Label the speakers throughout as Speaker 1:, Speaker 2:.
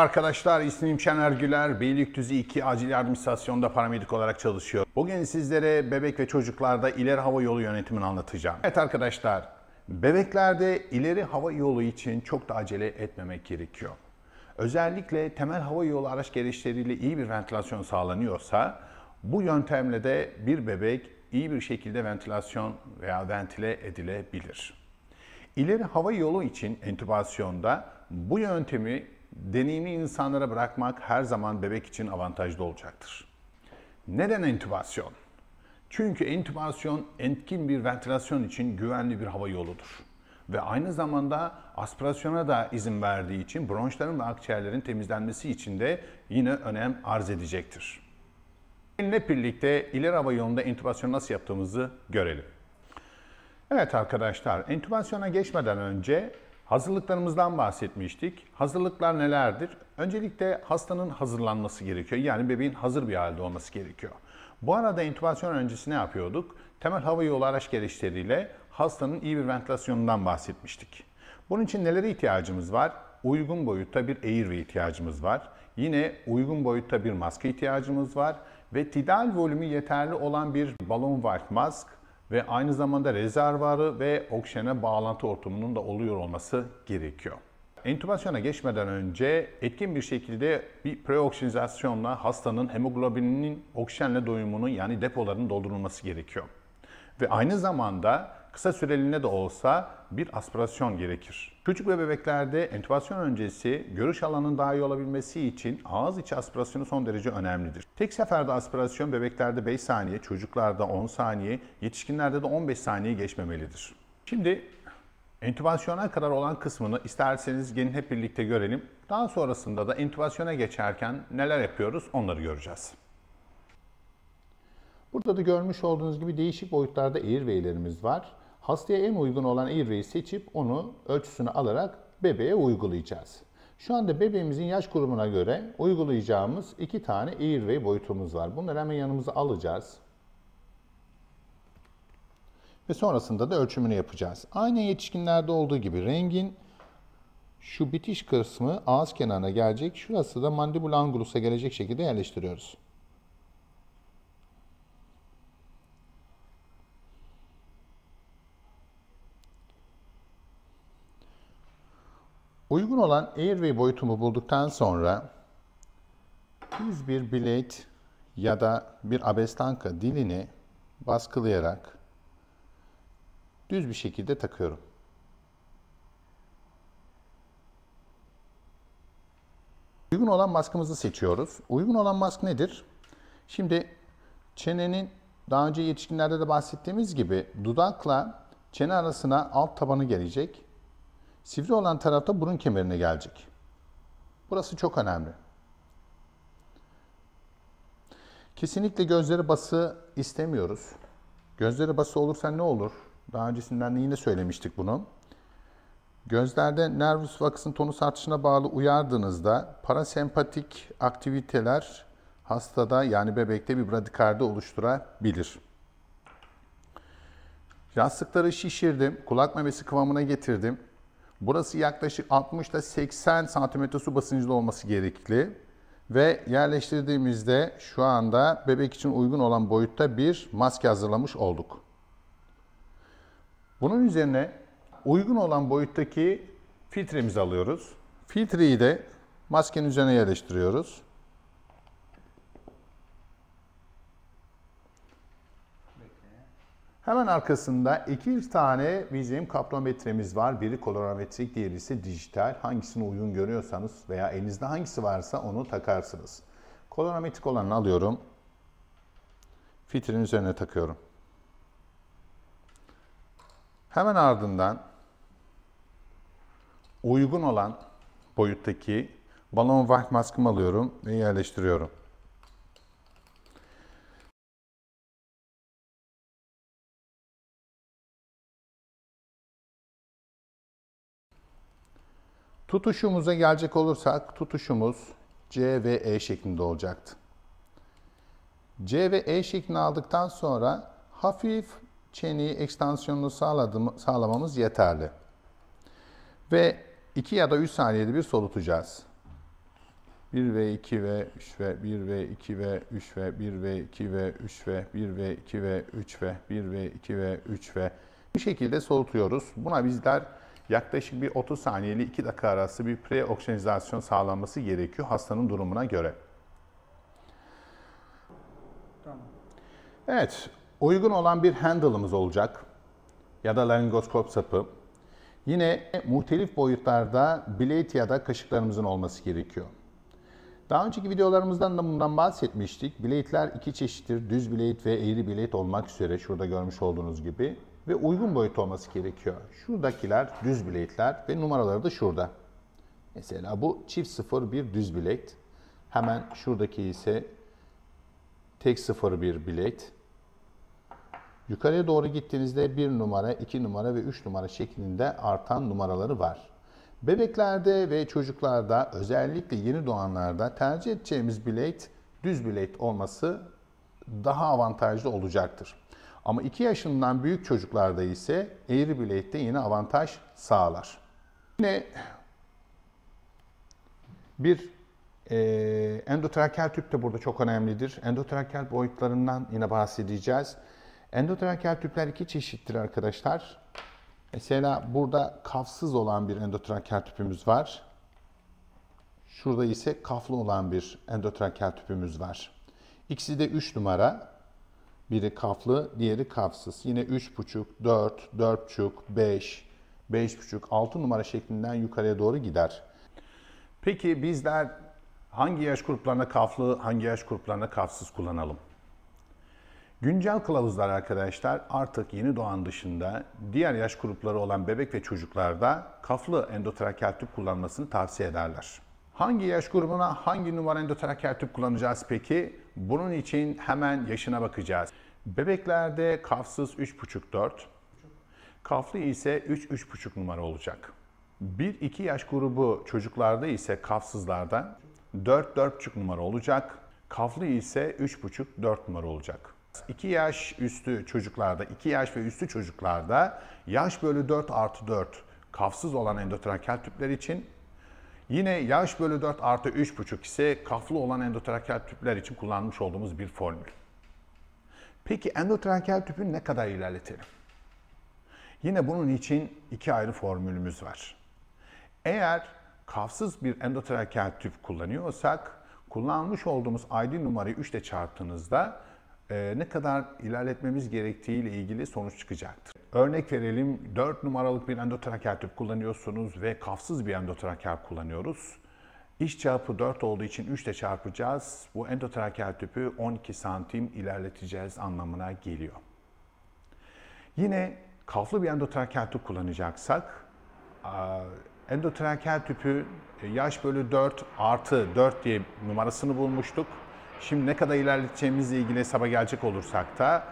Speaker 1: arkadaşlar, ismim Şener Güler. Beylikdüzü 2 Acil Yardım İstasyonu'nda paramedik olarak çalışıyorum. Bugün sizlere bebek ve çocuklarda ileri hava yolu yönetimini anlatacağım. Evet arkadaşlar, bebeklerde ileri hava yolu için çok da acele etmemek gerekiyor. Özellikle temel hava yolu araç gereçleriyle iyi bir ventilasyon sağlanıyorsa, bu yöntemle de bir bebek iyi bir şekilde ventilasyon veya ventile edilebilir. İleri hava yolu için entübasyonda bu yöntemi deneyimli insanlara bırakmak her zaman bebek için avantajlı olacaktır. Neden entübasyon? Çünkü entübasyon etkin bir ventilasyon için güvenli bir hava yoludur. Ve aynı zamanda aspirasyona da izin verdiği için bronşların ve akciğerlerin temizlenmesi için de yine önem arz edecektir. Seninle birlikte ileri hava yolunda entübasyonu nasıl yaptığımızı görelim. Evet arkadaşlar, entübasyona geçmeden önce Hazırlıklarımızdan bahsetmiştik. Hazırlıklar nelerdir? Öncelikle hastanın hazırlanması gerekiyor. Yani bebeğin hazır bir halde olması gerekiyor. Bu arada intübasyon öncesi ne yapıyorduk? Temel hava yolu araç gereçleriyle hastanın iyi bir ventilasyonundan bahsetmiştik. Bunun için nelere ihtiyacımız var? Uygun boyutta bir airway ihtiyacımız var. Yine uygun boyutta bir maske ihtiyacımız var. Ve tidal volümü yeterli olan bir balon valve mask ve aynı zamanda rezervarı ve oksijene bağlantı ortamının da oluyor olması gerekiyor. Entübasyona geçmeden önce etkin bir şekilde bir preoksijenizasyonla hastanın hemoglobininin oksijenle doyumunun yani depolarının doldurulması gerekiyor. Ve aynı zamanda kısa süreliğine de olsa bir aspirasyon gerekir. Çocuk ve bebeklerde entübasyon öncesi görüş alanının daha iyi olabilmesi için ağız içi aspirasyonu son derece önemlidir. Tek seferde aspirasyon bebeklerde 5 saniye, çocuklarda 10 saniye, yetişkinlerde de 15 saniye geçmemelidir. Şimdi Entübasyona kadar olan kısmını isterseniz gelin hep birlikte görelim. Daha sonrasında da entübasyona geçerken neler yapıyoruz onları göreceğiz. Burada da görmüş olduğunuz gibi değişik boyutlarda airway'lerimiz var. Hastaya en uygun olan irveyi seçip onu ölçüsünü alarak bebeğe uygulayacağız. Şu anda bebeğimizin yaş grubuna göre uygulayacağımız iki tane airway boyutumuz var. Bunları hemen yanımıza alacağız. Ve sonrasında da ölçümünü yapacağız. Aynı yetişkinlerde olduğu gibi rengin şu bitiş kısmı ağız kenarına gelecek. Şurası da mandibul angulus'a gelecek şekilde yerleştiriyoruz. Uygun olan airway boyutumu bulduktan sonra biz bir blade ya da bir abeslanka dilini baskılayarak düz bir şekilde takıyorum. Uygun olan maskımızı seçiyoruz. Uygun olan mask nedir? Şimdi çenenin daha önce yetişkinlerde de bahsettiğimiz gibi dudakla çene arasına alt tabanı gelecek. Sivri olan tarafta burun kemerine gelecek. Burası çok önemli. Kesinlikle gözleri bası istemiyoruz. Gözleri bası olursa ne olur? Daha öncesinden de yine söylemiştik bunu. Gözlerde nervus vakısın tonus artışına bağlı uyardığınızda parasempatik aktiviteler hastada yani bebekte bir bradikardi oluşturabilir. Yastıkları şişirdim, kulak memesi kıvamına getirdim. Burası yaklaşık 60 ile 80 santimetre su basıncılı olması gerekli. Ve yerleştirdiğimizde şu anda bebek için uygun olan boyutta bir maske hazırlamış olduk. Bunun üzerine uygun olan boyuttaki filtremizi alıyoruz. Filtreyi de maskenin üzerine yerleştiriyoruz. Hemen arkasında iki tane bizim kaplametremiz var. Biri kolorometrik, diğeri ise dijital. Hangisini uygun görüyorsanız veya elinizde hangisi varsa onu takarsınız. Kolorometrik olanı alıyorum. Filtrin üzerine takıyorum. Hemen ardından uygun olan boyuttaki balon white maskımı alıyorum ve yerleştiriyorum. Tutuşumuza gelecek olursak tutuşumuz C ve E şeklinde olacaktı. C ve E şeklini aldıktan sonra hafif çeneyi ekstansiyonunu sağladım, sağlamamız yeterli. Ve 2 ya da 3 saniyede bir solutacağız. 1 ve 2 ve 3 ve 1 ve 2 ve 3 ve 1 ve 2 ve 3 ve 1 ve 2 ve 3 ve 1 ve 2 ve 3 ve bir şekilde solutuyoruz. Buna bizler yaklaşık bir 30 saniyeli 2 dakika arası bir preoksijenizasyon sağlanması gerekiyor hastanın durumuna göre. Evet, uygun olan bir handle'ımız olacak ya da laringoskop sapı. Yine muhtelif boyutlarda bilet ya da kaşıklarımızın olması gerekiyor. Daha önceki videolarımızdan da bundan bahsetmiştik. Biletler iki çeşittir. Düz bilet ve eğri bilet olmak üzere şurada görmüş olduğunuz gibi ve uygun boyut olması gerekiyor. Şuradakiler düz bilekler ve numaraları da şurada. Mesela bu çift sıfır bir düz bilek. Hemen şuradaki ise tek sıfır bir bilek. Yukarıya doğru gittiğinizde 1 numara, 2 numara ve 3 numara şeklinde artan numaraları var. Bebeklerde ve çocuklarda özellikle yeni doğanlarda tercih edeceğimiz bilek düz bilek olması daha avantajlı olacaktır. Ama 2 yaşından büyük çocuklarda ise eğri bilekte yine avantaj sağlar. Yine bir e, endotrakeal tüp de burada çok önemlidir. Endotrakeal boyutlarından yine bahsedeceğiz. Endotrakeal tüpler iki çeşittir arkadaşlar. Mesela burada kafsız olan bir endotrakeal tüpümüz var. Şurada ise kaflı olan bir endotrakeal tüpümüz var. İkisi de 3 numara. Biri kaflı, diğeri kafsız. Yine 3,5, 4, 4,5, 5, 5,5, 6 numara şeklinden yukarıya doğru gider. Peki bizler hangi yaş gruplarına kaflı, hangi yaş gruplarına kafsız kullanalım? Güncel kılavuzlar arkadaşlar artık yeni doğan dışında diğer yaş grupları olan bebek ve çocuklarda kaflı endotrakeal tüp kullanmasını tavsiye ederler. Hangi yaş grubuna hangi numara endotrakeal tüp kullanacağız peki? Bunun için hemen yaşına bakacağız. Bebeklerde kafsız 3,5-4, kaflı ise 3-3,5 numara olacak. 1-2 yaş grubu çocuklarda ise kafsızlarda 4-4,5 numara olacak. Kaflı ise 3,5-4 numara olacak. 2 yaş üstü çocuklarda, 2 yaş ve üstü çocuklarda yaş bölü 4 artı 4 kafsız olan endotrakeal tüpler için Yine yaş bölü 4 artı 3,5 ise kaflı olan endotrakeal tüpler için kullanmış olduğumuz bir formül. Peki endotrakeal tüpü ne kadar ilerletelim? Yine bunun için iki ayrı formülümüz var. Eğer kafsız bir endotrakeal tüp kullanıyorsak kullanmış olduğumuz ID numarayı 3 ile çarptığınızda e, ne kadar ilerletmemiz gerektiği ile ilgili sonuç çıkacaktır. Örnek verelim 4 numaralık bir endotrakeal tüp kullanıyorsunuz ve kafsız bir endotrakeal kullanıyoruz. İş çapı 4 olduğu için 3 ile çarpacağız. Bu endotrakeal tüpü 12 santim ilerleteceğiz anlamına geliyor. Yine kaflı bir endotrakeal tüp kullanacaksak endotrakeal tüpü yaş bölü 4 artı 4 diye numarasını bulmuştuk. Şimdi ne kadar ilerleteceğimizle ilgili hesaba gelecek olursak da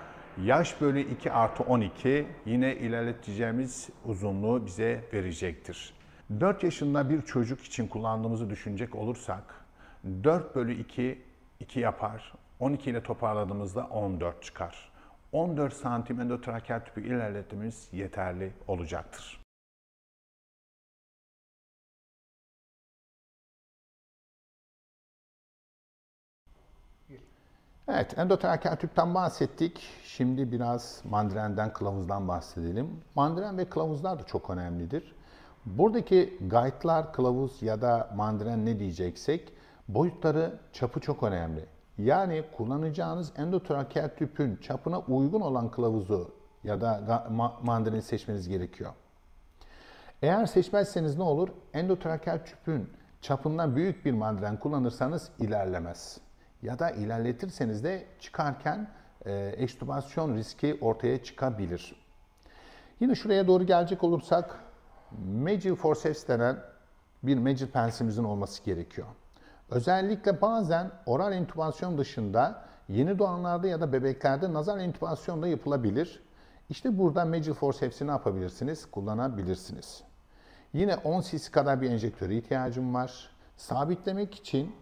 Speaker 1: yaş bölü 2 artı 12 yine ilerleteceğimiz uzunluğu bize verecektir. 4 yaşında bir çocuk için kullandığımızı düşünecek olursak 4 bölü 2 2 yapar. 12 ile toparladığımızda 14 çıkar. 14 santim endotrakeal tüpü ilerletmemiz yeterli olacaktır. Evet, endotrakeal tüpten bahsettik. Şimdi biraz mandrenden, kılavuzdan bahsedelim. Mandren ve kılavuzlar da çok önemlidir. Buradaki guide'lar, kılavuz ya da mandren ne diyeceksek boyutları, çapı çok önemli. Yani kullanacağınız endotrakeal tüpün çapına uygun olan kılavuzu ya da mandreni seçmeniz gerekiyor. Eğer seçmezseniz ne olur? Endotrakeal tüpün çapından büyük bir mandren kullanırsanız ilerlemez ya da ilerletirseniz de çıkarken e, riski ortaya çıkabilir. Yine şuraya doğru gelecek olursak magic forceps denen bir magic pensimizin olması gerekiyor. Özellikle bazen oral intubasyon dışında yeni doğanlarda ya da bebeklerde nazar intubasyon da yapılabilir. İşte burada magic forceps'i ne yapabilirsiniz? Kullanabilirsiniz. Yine 10 cc kadar bir enjektöre ihtiyacım var. Sabitlemek için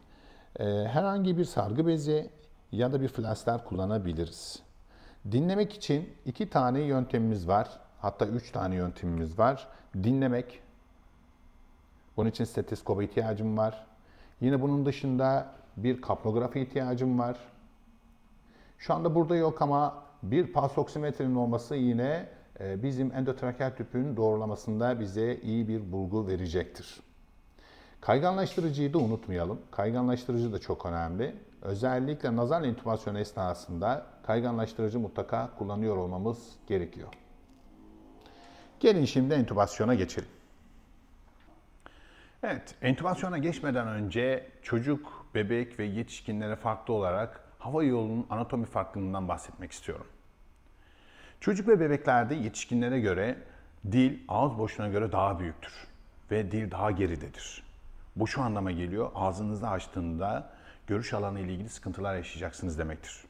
Speaker 1: ee, herhangi bir sargı bezi ya da bir flaster kullanabiliriz. Dinlemek için iki tane yöntemimiz var. Hatta üç tane yöntemimiz var. Dinlemek. Bunun için stetoskopa ihtiyacım var. Yine bunun dışında bir kapnografi ihtiyacım var. Şu anda burada yok ama bir pas oksimetrenin olması yine e, bizim endotrakeal tüpün doğrulamasında bize iyi bir bulgu verecektir. Kayganlaştırıcıyı da unutmayalım. Kayganlaştırıcı da çok önemli. Özellikle nazal intübasyon esnasında kayganlaştırıcı mutlaka kullanıyor olmamız gerekiyor. Gelin şimdi entübasyona geçelim. Evet, entübasyona geçmeden önce çocuk, bebek ve yetişkinlere farklı olarak hava yolunun anatomi farklılığından bahsetmek istiyorum. Çocuk ve bebeklerde yetişkinlere göre dil ağız boşluğuna göre daha büyüktür ve dil daha geridedir. Bu şu anlama geliyor. Ağzınızı açtığında görüş alanı ile ilgili sıkıntılar yaşayacaksınız demektir.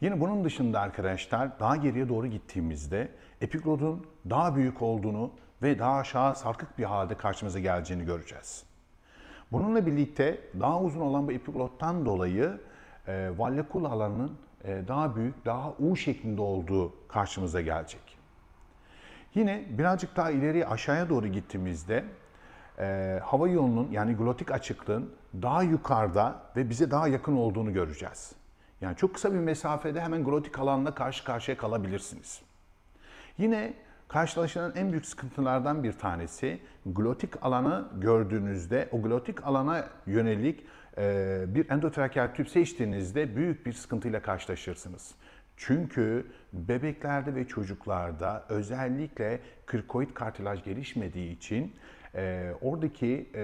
Speaker 1: Yine bunun dışında arkadaşlar daha geriye doğru gittiğimizde epiglodun daha büyük olduğunu ve daha aşağı sarkık bir halde karşımıza geleceğini göreceğiz. Bununla birlikte daha uzun olan bu epiglottan dolayı e, vallekul alanının e, daha büyük, daha U şeklinde olduğu karşımıza gelecek. Yine birazcık daha ileri aşağıya doğru gittiğimizde e, hava yolunun yani glotik açıklığın daha yukarıda ve bize daha yakın olduğunu göreceğiz. Yani çok kısa bir mesafede hemen glotik alanla karşı karşıya kalabilirsiniz. Yine karşılaşılan en büyük sıkıntılardan bir tanesi glotik alanı gördüğünüzde o glotik alana yönelik e, bir endotrakeal tüp seçtiğinizde büyük bir sıkıntıyla karşılaşırsınız. Çünkü bebeklerde ve çocuklarda özellikle krikoid kartilaj gelişmediği için e, oradaki e,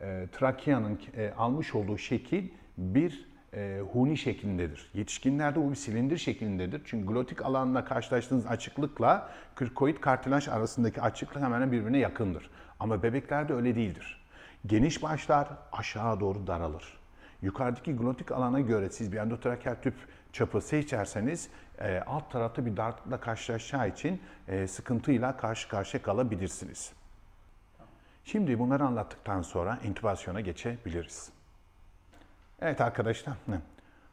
Speaker 1: e, Trakya'nın e, almış olduğu şekil bir e, huni şeklindedir. Yetişkinlerde bu bir silindir şeklindedir. Çünkü glotik alanla karşılaştığınız açıklıkla kırkoid kartilaj arasındaki açıklık hemen birbirine yakındır. Ama bebeklerde öyle değildir. Geniş başlar aşağı doğru daralır. Yukarıdaki glotik alana göre siz bir endotrakeal tüp çapı içerseniz e, alt tarafta bir darlıkla karşılaşacağı için e, sıkıntıyla karşı karşıya kalabilirsiniz. Şimdi bunları anlattıktan sonra intübasyona geçebiliriz. Evet arkadaşlar,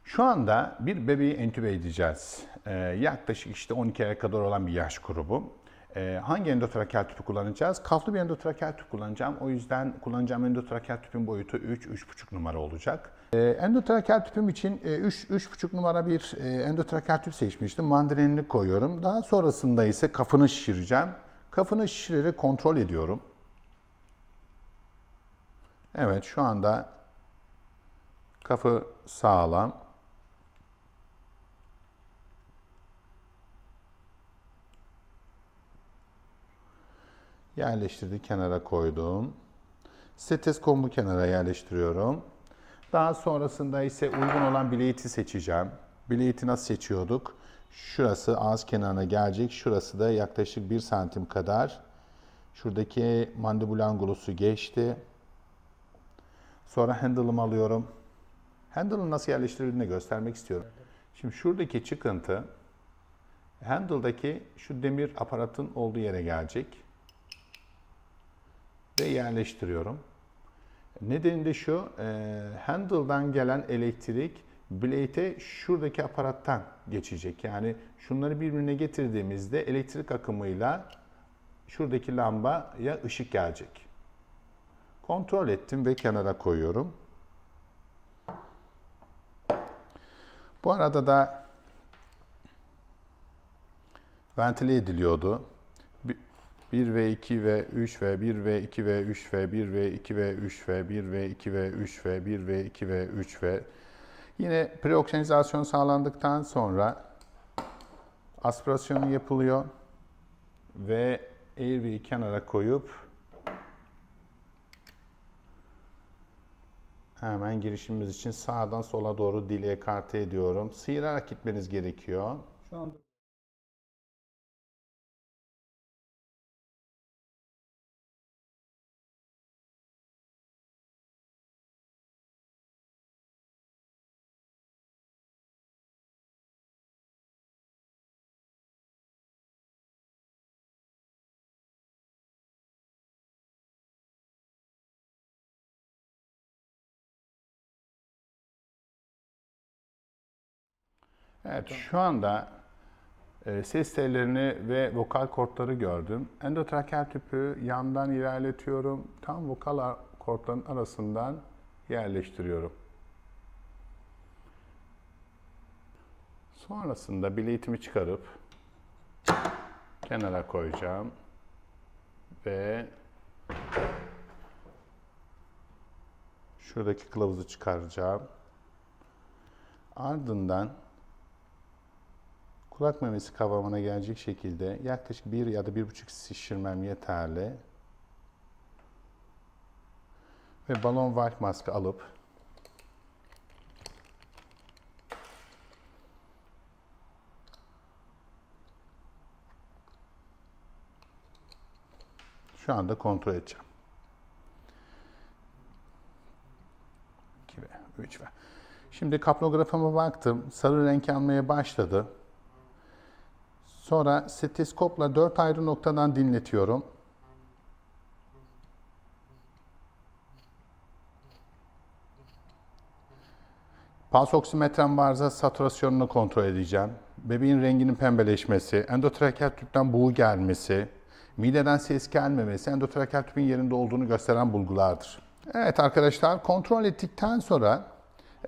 Speaker 1: şu anda bir bebeği entübe edeceğiz. Ee, yaklaşık işte 12 aya kadar olan bir yaş grubu. Ee, hangi endotrakeal tüpü kullanacağız? Kaflı bir endotrakeal tüp kullanacağım. O yüzden kullanacağım endotrakeal tüpün boyutu 3-3,5 numara olacak. Ee, endotrakeal tüpüm için 3-3,5 e, numara bir e, endotrakeal tüp seçmiştim. Mandirenini koyuyorum. Daha sonrasında ise kafını şişireceğim. Kafını şişirerek kontrol ediyorum. Evet şu anda kafı sağlam. Yerleştirdi kenara koydum. Steteskomu kenara yerleştiriyorum. Daha sonrasında ise uygun olan bileğiti seçeceğim. Bileğiti nasıl seçiyorduk? Şurası ağız kenarına gelecek. Şurası da yaklaşık 1 santim kadar. Şuradaki mandibul angulusu geçti. Sonra handle'ımı alıyorum. Handle'ın nasıl yerleştirildiğini göstermek istiyorum. Şimdi şuradaki çıkıntı handle'daki şu demir aparatın olduğu yere gelecek. Ve yerleştiriyorum. Nedeni de şu, e, handle'dan gelen elektrik blade'e şuradaki aparattan geçecek. Yani şunları birbirine getirdiğimizde elektrik akımıyla şuradaki lambaya ışık gelecek. Kontrol ettim ve kenara koyuyorum. Bu arada da ventile ediliyordu. 1 ve 2 ve 3 ve 1 ve 2 ve 3 ve 1 ve 2 ve 3 ve 1 ve 2 ve 3 ve 1 ve 2 ve 3 ve yine preoksanizasyon sağlandıktan sonra aspirasyon yapılıyor ve airway'i kenara koyup Hemen girişimiz için sağdan sola doğru dil kartı ediyorum. Sıyırarak gitmeniz gerekiyor. Şu anda Evet, şu anda e, ses tellerini ve vokal kortları gördüm. Endotrakel tüpü yandan ilerletiyorum. Tam vokal kortların arasından yerleştiriyorum. Sonrasında bileğitimi çıkarıp kenara koyacağım ve şuradaki kılavuzu çıkaracağım. Ardından kulak memesi kavramına gelecek şekilde yaklaşık bir ya da bir buçuk şişirmem yeterli. Ve balon valk maske alıp şu anda kontrol edeceğim. 2 ve 3 ve. Şimdi kaplografıma baktım. Sarı renk almaya başladı. Sonra stetoskopla dört ayrı noktadan dinletiyorum. Pans oksimetrem varsa satürasyonunu kontrol edeceğim. Bebeğin renginin pembeleşmesi, endotrakeal tüpten buğu gelmesi, mideden ses gelmemesi endotrakeal tüpün yerinde olduğunu gösteren bulgulardır. Evet arkadaşlar kontrol ettikten sonra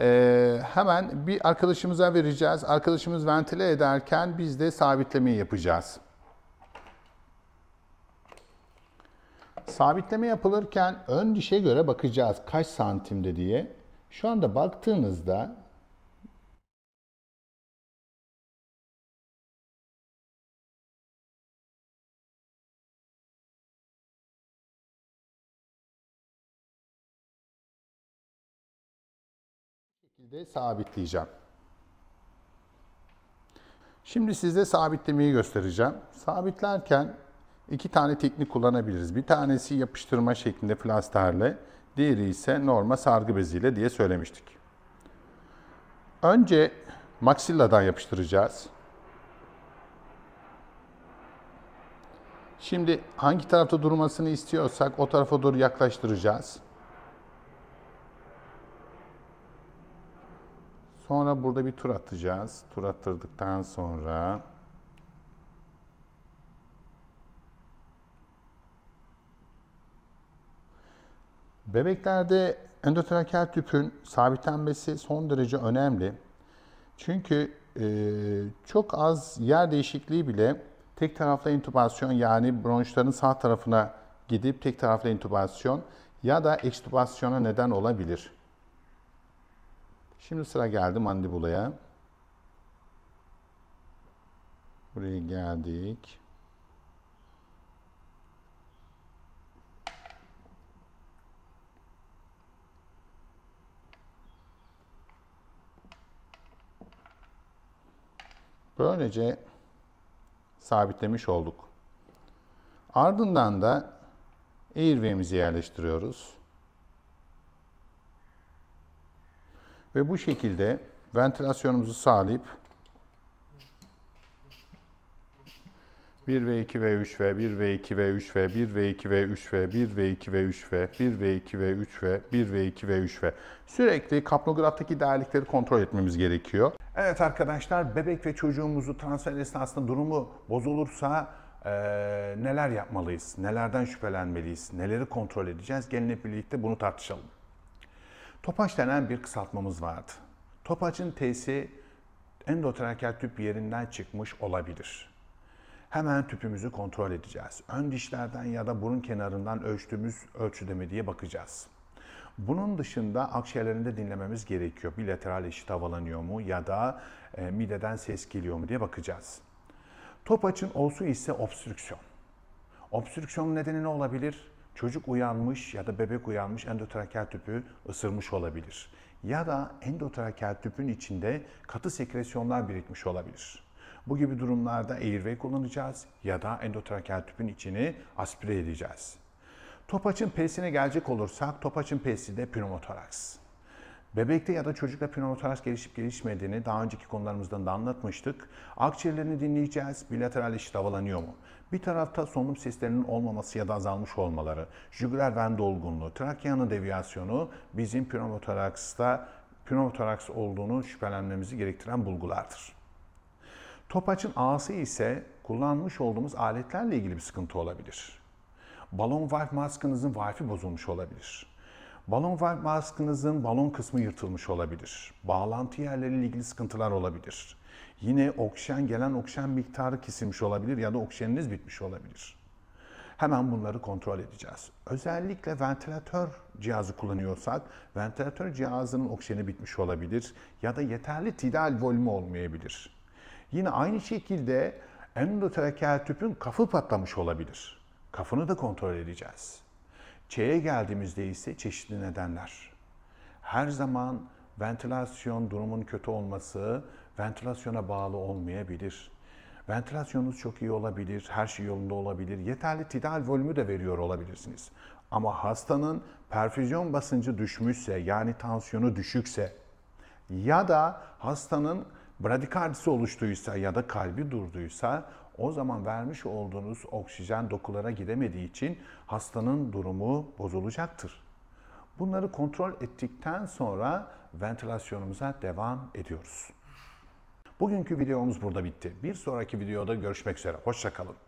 Speaker 1: ee, hemen bir arkadaşımıza vereceğiz. Arkadaşımız ventile ederken biz de sabitlemeyi yapacağız. Sabitleme yapılırken ön dişe göre bakacağız kaç santimde diye. Şu anda baktığınızda şekilde sabitleyeceğim. Şimdi size sabitlemeyi göstereceğim. Sabitlerken iki tane teknik kullanabiliriz. Bir tanesi yapıştırma şeklinde plasterle, diğeri ise normal sargı beziyle diye söylemiştik. Önce maksilladan yapıştıracağız. Şimdi hangi tarafta durmasını istiyorsak o tarafa doğru yaklaştıracağız. Sonra burada bir tur atacağız. Tur attırdıktan sonra Bebeklerde endotrakeal tüpün sabitlenmesi son derece önemli. Çünkü e, çok az yer değişikliği bile tek taraflı intubasyon yani bronşların sağ tarafına gidip tek taraflı intubasyon ya da ekstübasyona neden olabilir. Şimdi sıra geldi mandibulaya. Buraya geldik. Böylece sabitlemiş olduk. Ardından da airway'imizi yerleştiriyoruz. Ve bu şekilde ventilasyonumuzu sağlayıp 1 ve 2 ve 3 ve 1 ve 2 ve 3 ve 1 ve 2 ve 3 ve 1 ve 2 ve 3 ve 1 ve 2 ve 3 ve 1 ve 2 ve 3 ve sürekli kapnograftaki değerlikleri kontrol etmemiz gerekiyor. Evet arkadaşlar bebek ve çocuğumuzu transfer esnasında durumu bozulursa e, neler yapmalıyız, nelerden şüphelenmeliyiz, neleri kontrol edeceğiz? Gelin hep birlikte bunu tartışalım. Topaç denen bir kısaltmamız vardı. Topaçın T'si endotrakeal tüp yerinden çıkmış olabilir. Hemen tüpümüzü kontrol edeceğiz. Ön dişlerden ya da burun kenarından ölçtüğümüz ölçüde mi diye bakacağız. Bunun dışında akciğerlerinde dinlememiz gerekiyor. Bilateral eşit havalanıyor mu ya da e, mideden ses geliyor mu diye bakacağız. Topaçın olsu ise obstrüksiyon. Obstrüksiyon nedeni ne olabilir? Çocuk uyanmış ya da bebek uyanmış endotrakeal tüpü ısırmış olabilir. Ya da endotrakeal tüpün içinde katı sekresyonlar birikmiş olabilir. Bu gibi durumlarda airway kullanacağız ya da endotrakeal tüpün içini aspire edeceğiz. Topaçın pesine gelecek olursak topaçın pesi de pneumotoraks. Bebekte ya da çocukta pneumotoraks gelişip gelişmediğini daha önceki konularımızdan da anlatmıştık. Akciğerlerini dinleyeceğiz. Bilateral eşit havalanıyor mu? Bir tarafta solunum seslerinin olmaması ya da azalmış olmaları, jugular ven dolgunluğu, trakeanın deviyasyonu bizim pneumotoraksta pneumotoraks olduğunu şüphelenmemizi gerektiren bulgulardır. Topaç'ın ağası ise kullanmış olduğumuz aletlerle ilgili bir sıkıntı olabilir. Balon valve maskınızın valfi bozulmuş olabilir Balon maskınızın balon kısmı yırtılmış olabilir. Bağlantı yerleriyle ilgili sıkıntılar olabilir. Yine oksijen, gelen oksijen miktarı kesilmiş olabilir ya da oksijeniniz bitmiş olabilir. Hemen bunları kontrol edeceğiz. Özellikle ventilatör cihazı kullanıyorsak, ventilatör cihazının oksijeni bitmiş olabilir ya da yeterli tidal volümü olmayabilir. Yine aynı şekilde endotrakeal tüpün kafı patlamış olabilir. Kafını da kontrol edeceğiz. Ç'ye geldiğimizde ise çeşitli nedenler. Her zaman ventilasyon durumun kötü olması ventilasyona bağlı olmayabilir. Ventilasyonunuz çok iyi olabilir, her şey yolunda olabilir. Yeterli tidal volümü de veriyor olabilirsiniz. Ama hastanın perfüzyon basıncı düşmüşse, yani tansiyonu düşükse ya da hastanın bradikardisi oluştuysa ya da kalbi durduysa o zaman vermiş olduğunuz oksijen dokulara gidemediği için hastanın durumu bozulacaktır. Bunları kontrol ettikten sonra ventilasyonumuza devam ediyoruz. Bugünkü videomuz burada bitti. Bir sonraki videoda görüşmek üzere. Hoşçakalın.